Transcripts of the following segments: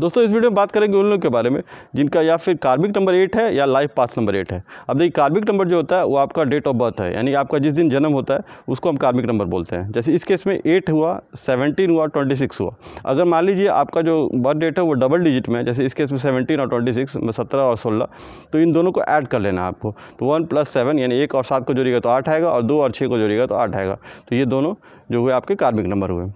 दोस्तों इस वीडियो में बात करेंगे उन लोगों के बारे में जिनका या फिर कार्मिक नंबर एट है या लाइफ पाथ नंबर एट है अब देखिए कार्मिक नंबर जो होता है वो आपका डेट ऑफ बर्थ है यानी आपका जिस दिन जन्म होता है उसको हम कार्मिक नंबर बोलते हैं जैसे इस केस में एट हुआ सेवनटीन हुआ ट्वेंटी सिक्स हुआ अगर मान लीजिए आपका जो बर्थ डेट है वो डबल डिजिट में जैसे इस केस में सेवनटीन और ट्वेंटी सिक्स सत्रह और सोलह तो इन दोनों को ऐड कर लेना आपको तो वन प्लस सेवन यानी एक और सात को जोड़ेगा तो आठ आएगा और दो और छः को जोड़िएगा तो आठ आएगा तो ये दोनों जो हुए आपके कार्मिक नंबर हुए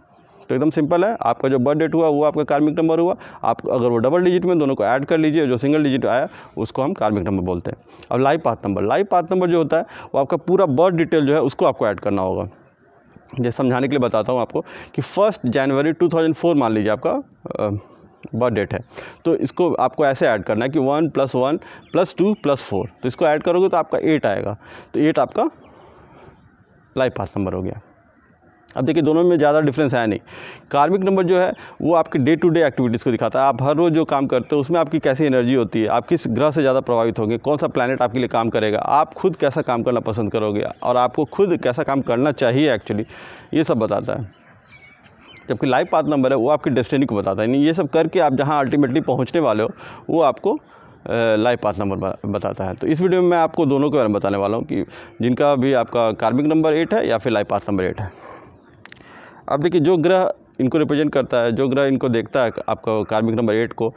तो एकदम सिंपल है आपका जो बर्थ डेट हुआ वो आपका कार्मिक नंबर हुआ आप अगर वो डबल डिजिट में दोनों को ऐड कर लीजिए जो सिंगल डिजिट आया उसको हम कार्मिक नंबर बोलते हैं अब life path number life path number जो होता है वो आपका पूरा बर्थ डिटेल जो है उसको आपको ऐड करना होगा जैसे समझाने के लिए बताता हूँ आपको कि फर्स्ट जनवरी टू मान लीजिए आपका बर्थ डेट है तो इसको आपको ऐसे ऐड करना है कि one plus one plus two plus four तो इसको ऐड करोगे तो आपका एट आएगा तो एट आपका लाइफ पाथ नंबर हो गया अब देखिए दोनों में ज़्यादा डिफरेंस है नहीं कार्मिक नंबर जो है वो आपकी डे टू डे एक्टिविटीज़ को दिखाता है आप हर रोज़ जो काम करते हो उसमें आपकी कैसी एनर्जी होती है आप किस ग्रह से ज़्यादा प्रभावित होंगे कौन सा प्लानट आपके लिए काम करेगा आप खुद कैसा काम करना पसंद करोगे और आपको खुद कैसा काम करना चाहिए एक्चुअली ये सब बताता है जबकि लाइफ पाथ नंबर है वो आपकी डेस्टिनी को बताता है यानी ये सब करके आप जहाँ अल्टीमेटली पहुँचने वाले हो वो आपको लाइफ पाथ नंबर बताता है तो इस वीडियो में मैं आपको दोनों के बारे में बताने वाला हूँ कि जिनका भी आपका कार्मिक नंबर एट है या फिर लाइफ पाथ नंबर एट है अब देखिए जो ग्रह इनको रिप्रेजेंट करता है जो ग्रह इनको देखता है आपका कार्मिक नंबर एट को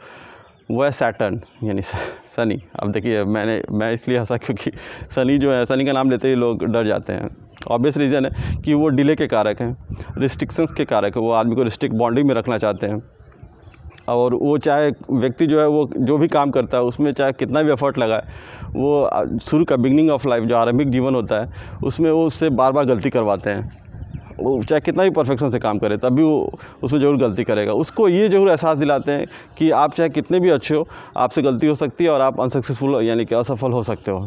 वह है सैटर्न यानी सनी अब देखिए मैंने मैं इसलिए हंसा क्योंकि सनी जो है सनी का नाम लेते ही लोग डर जाते हैं ऑब्वियस रीज़न है कि वो डिले के कारक हैं रिस्ट्रिक्शंस के कारक है वो आदमी को रिस्ट्रिक्ट बाउंड्री में रखना चाहते हैं और वो चाहे व्यक्ति जो है वो जो भी काम करता है उसमें चाहे कितना भी एफर्ट लगाए वो शुरू का बिगनिंग ऑफ लाइफ जो आरंभिक जीवन होता है उसमें वो उससे बार बार गलती करवाते हैं वो चाहे कितना भी परफेक्शन से काम करे तब भी वो उसमें ज़रूर गलती करेगा उसको ये ज़रूर एहसास दिलाते हैं कि आप चाहे कितने भी अच्छे हो आपसे गलती हो सकती है और आप अनसक्सेसफुल यानी कि असफल हो सकते हो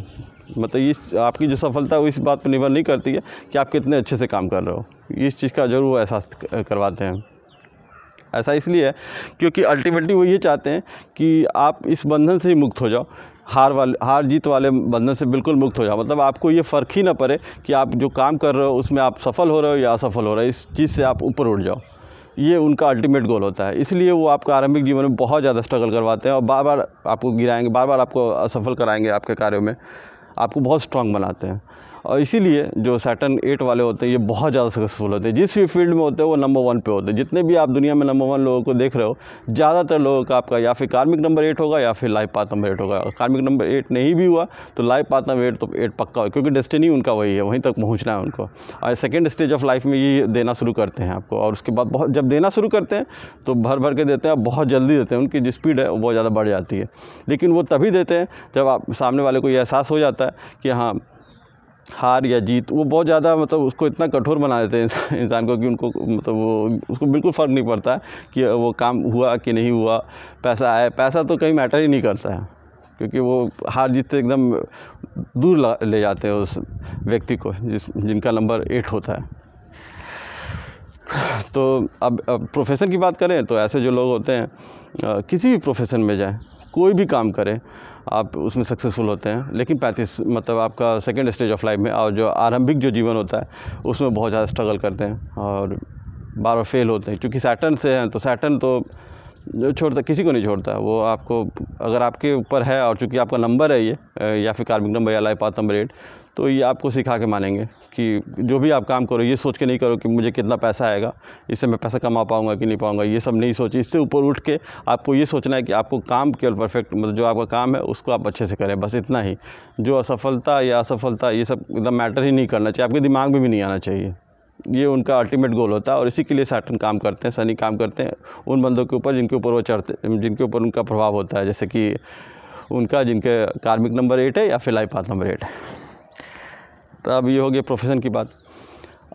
मतलब इस आपकी जो सफलता है वो इस बात पर निर्भर नहीं करती है कि आप कितने अच्छे से काम कर रहे हो इस चीज़ का ज़रूर वो एहसास करवाते हैं ऐसा इसलिए है क्योंकि अल्टीमेटली वो ये चाहते हैं कि आप इस बंधन से ही मुक्त हो जाओ हार वाले हार जीत वाले बंधन से बिल्कुल मुक्त हो जाओ मतलब आपको ये फ़र्क ही ना पड़े कि आप जो काम कर रहे हो उसमें आप सफल हो रहे हो या असफल हो रहे हो इस चीज़ से आप ऊपर उठ जाओ ये उनका अल्टीमेट गोल होता है इसलिए वो आपका आरंभिक जीवन में बहुत ज़्यादा स्ट्रगल करवाते हैं और बार बार आपको गिराएंगे बार बार आपको असफल कराएंगे आपके कार्यों में आपको बहुत स्ट्रांग बनाते हैं और इसीलिए जो सैटन एट वाले होते हैं ये बहुत ज़्यादा सक्सेसफुल होते हैं जिस भी फील्ड में होते हैं वो नंबर वन पे होते हैं जितने भी आप दुनिया में नंबर वन लोगों को देख रहे हो ज़्यादातर लोगों का आपका या फिर कार्मिक नंबर एट होगा या फिर लाइफ पाथ नंबर एट होगा कार्मिक नंबर एट नहीं भी हुआ तो लाइफ पाथ नंबर एट तो एट पक्का होगा क्योंकि डेस्टिनी उनका वही है वहीं तक पहुँचना है उनको और सेकेंड स्टेज ऑफ लाइफ में ये देना शुरू करते हैं आपको और उसके बाद बहुत जब देना शुरू करते हैं तो भर भर के देते हैं और बहुत जल्दी देते हैं उनकी जो स्पीड है वो बहुत ज़्यादा बढ़ जाती है लेकिन वो तभी देते हैं जब आप सामने वाले को ये एहसास हो जाता है कि हाँ हार या जीत वो बहुत ज़्यादा मतलब उसको इतना कठोर बना देते हैं इंसान को कि उनको मतलब वो उसको बिल्कुल फ़र्क नहीं पड़ता कि वो काम हुआ कि नहीं हुआ पैसा आया पैसा तो कहीं मैटर ही नहीं करता है क्योंकि वो हार जीत से एकदम दूर ले जाते हैं उस व्यक्ति को जिस जिनका नंबर एट होता है तो अब, अब प्रोफेसन की बात करें तो ऐसे जो लोग होते हैं किसी भी प्रोफेशन में जाए कोई भी काम करें आप उसमें सक्सेसफुल होते हैं लेकिन पैंतीस मतलब आपका सेकेंड स्टेज ऑफ लाइफ में और जो आरंभिक जो जीवन होता है उसमें बहुत ज़्यादा स्ट्रगल करते हैं और बार बार फेल होते हैं क्योंकि सैटर्न से हैं तो सैटर्न तो जो छोड़ता किसी को नहीं छोड़ता वो आपको अगर आपके ऊपर है और चूँकि आपका नंबर है ये या फिर कार्मिक नंबर या लाइपात नंबर एट तो ये आपको सिखा के मानेंगे कि जो भी आप काम करो ये सोच के नहीं करो कि मुझे कितना पैसा आएगा इससे मैं पैसा कमा पाऊँगा कि नहीं पाऊँगा ये सब नहीं सोचे इससे ऊपर उठ के आपको ये सोचना है कि आपको काम केवल परफेक्ट मतलब जो आपका काम है उसको आप अच्छे से करें बस इतना ही जो असफलता या असफलता ये सब एकदम मैटर ही नहीं करना चाहिए आपके दिमाग में भी नहीं आना चाहिए ये उनका अल्टीमेट गोल होता है और इसी के लिए सैटन काम करते हैं सनी काम करते हैं उन बंदों के ऊपर जिनके ऊपर वो चढ़ते जिनके ऊपर उनका प्रभाव होता है जैसे कि उनका जिनके कार्मिक नंबर एट है या फिर लाइफ पाथ नंबर एट है तो अब ये हो गया प्रोफेशन की बात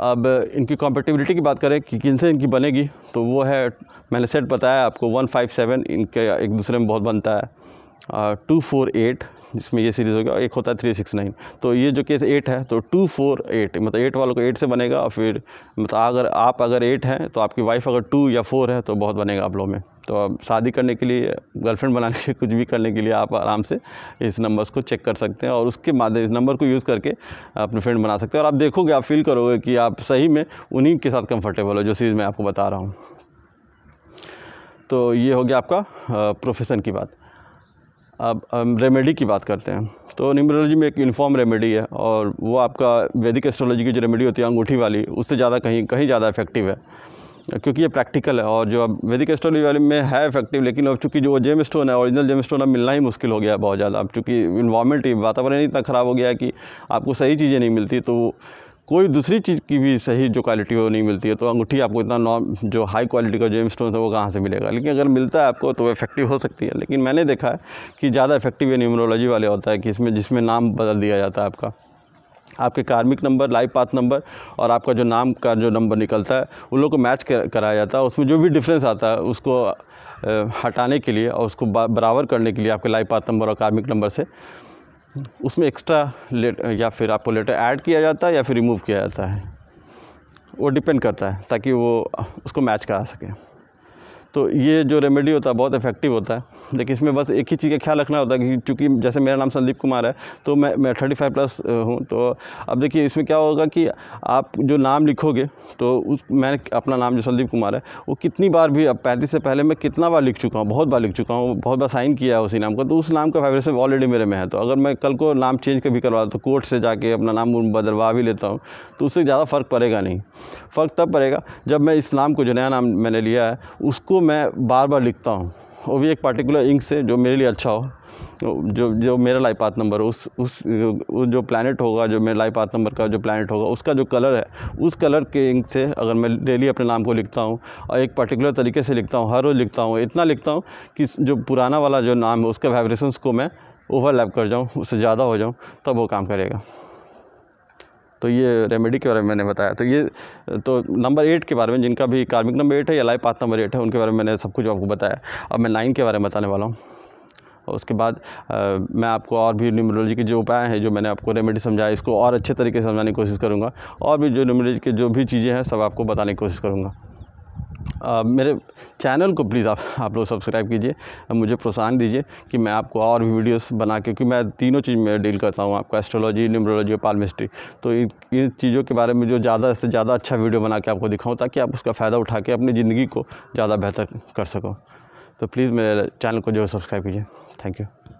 अब इनकी कॉम्पेटिबिलिटी की बात करें कि किन से इनकी बनेगी तो वो है मैंने सेट बताया आपको वन फाइव सेवन इनके एक दूसरे में बहुत बनता है टू फोर एट जिसमें ये सीरीज़ हो गया एक होता है थ्री सिक्स नाइन तो ये जो केस एट है तो टू फोर एट मतलब एट वालों को एट से बनेगा और फिर मतलब अगर आप अगर एट हैं तो आपकी वाइफ अगर टू या फोर है तो बहुत बनेगा आप लोग में तो अब शादी करने के लिए गर्लफ्रेंड बनाने के लिए कुछ भी करने के लिए आप आराम से इस नंबर्स को चेक कर सकते हैं और उसके माध्यम इस नंबर को यूज़ करके अपने फ्रेंड बना सकते हैं और आप देखोगे आप फील करोगे कि आप सही में उन्हीं के साथ कंफर्टेबल हो जो सीरीज मैं आपको बता रहा हूँ तो ये हो गया आपका प्रोफेशन की बात अब रेमेडी की बात करते हैं तो न्यूमरोलॉजी में एक यूनिफॉर्म रेमेडी है और वो आपका वैदिक एस्ट्रोलॉजी की जो रेमेडी होती है अंगूठी वाली उससे ज़्यादा कहीं कहीं ज़्यादा इफेक्टिव है क्योंकि ये प्रैक्टिकल है और जो अब वैदिक एस्ट्रोलॉजी वाले में है इफेक्टिव लेकिन अब चूंकि जो जेम स्टोन है ओरिजिनल जेम स्टोन अब मिलना ही मुश्किल हो गया है बहुत ज़्यादा अब चूँकि ही वातावरण इतना ख़राब हो गया है कि आपको सही चीज़ें नहीं मिलती तो कोई दूसरी चीज़ की भी सही जो क्वालिटी वो नहीं मिलती है तो अंगूठी आपको इतना नॉम जो हाई क्वालिटी का जेम स्टोन है वो कहाँ से मिलेगा लेकिन अगर मिलता है आपको तो वो इफेक्टिव हो सकती है लेकिन मैंने देखा है कि ज़्यादा इफेक्टिव ये न्यूमरोलॉजी वाले होता है कि इसमें जिसमें नाम बदल दिया जाता है आपका आपके कार्मिक नंबर लाइफ पाथ नंबर और आपका जो नाम का जो नंबर निकलता है उन लोग को मैच कराया जाता है उसमें जो भी डिफरेंस आता है उसको हटाने के लिए और उसको बराबर करने के लिए आपके लाइफ पाथ नंबर और कार्मिक नंबर से उसमें एक्स्ट्रा लेट या फिर आपको लेटर ऐड किया जाता है या फिर रिमूव किया जाता है वो डिपेंड करता है ताकि वो उसको मैच करा सके तो ये जो रेमेडी होता है बहुत इफ़ेक्टिव होता है लेकिन इसमें बस एक ही चीज़ का ख्याल रखना होता है कि चूँकि जैसे मेरा नाम संदीप कुमार है तो मैं मैं थर्टी फाइव प्लस हूँ तो अब देखिए इसमें क्या होगा कि आप जो नाम लिखोगे तो उस मैंने अपना नाम जो संदीप कुमार है वो कितनी बार भी अब पैंतीस से पहले मैं कितना बार लिख चुका हूँ बहुत बार लिख चुका हूँ बहुत बार साइन किया है उसी नाम का तो उस नाम का वाइब्रेशन ऑलरेडी मेरे में है तो अगर मैं कल को नाम चेंज कभी करवा तो कोर्ट से जाके अपना नाम बदलवा भी लेता हूँ तो उससे ज़्यादा फ़र्क पड़ेगा नहीं फ़र्क तब पड़ेगा जब मैं इस नाम को जो नया नाम मैंने लिया है उसको मैं बार बार लिखता हूँ वो भी एक पर्टिकुलर इंक से जो मेरे लिए अच्छा हो जो जो मेरा लाइफ पाथ नंबर उस उस जो प्लानट होगा जो मेरे लाइफ पाथ नंबर का जो प्लानट होगा उसका जो कलर है उस कलर के इंक से अगर मैं डेली अपने नाम को लिखता हूँ और एक पर्टिकुलर तरीके से लिखता हूँ हर रोज़ लिखता हूँ इतना लिखता हूँ कि जो पुराना वाला जो नाम है उसके वाइब्रेशंस को मैं ओवरलैप कर जाऊँ उससे ज़्यादा हो जाऊँ तब वो काम करेगा तो ये रेमेडी के बारे में मैंने बताया तो ये तो नंबर एट के बारे में जिनका भी कार्मिक नंबर एट है या लाइफ पाथ नंबर एट है उनके बारे में मैंने सब कुछ आपको बताया अब मैं नाइन के बारे में बताने वाला हूँ उसके बाद आ, मैं आपको और भी न्यूमरोलॉजी के जो उपाय हैं जो मैंने आपको रेमेडी समझाया इसको और अच्छे तरीके से समझाने की कोशिश करूँगा और भी जो न्यूमरोलॉजी के जो भी चीज़ें हैं सब आपको बताने की कोशिश करूँगा आ, मेरे चैनल को प्लीज़ आप आप लोग सब्सक्राइब कीजिए मुझे प्रोत्साहन दीजिए कि मैं आपको और भी वीडियोस बना के क्योंकि मैं तीनों चीज़ में डील करता हूँ आपको एस्ट्रोलॉजी न्यूमरोलॉजी और पालमिस्ट्री तो इन इन चीज़ों के बारे में जो ज़्यादा से ज़्यादा अच्छा वीडियो बना के आपको दिखाऊँ ताकि आप उसका फ़ायदा उठा के अपनी ज़िंदगी को ज़्यादा बेहतर कर सको तो प्लीज़ मेरे चैनल को जो सब्सक्राइब कीजिए थैंक यू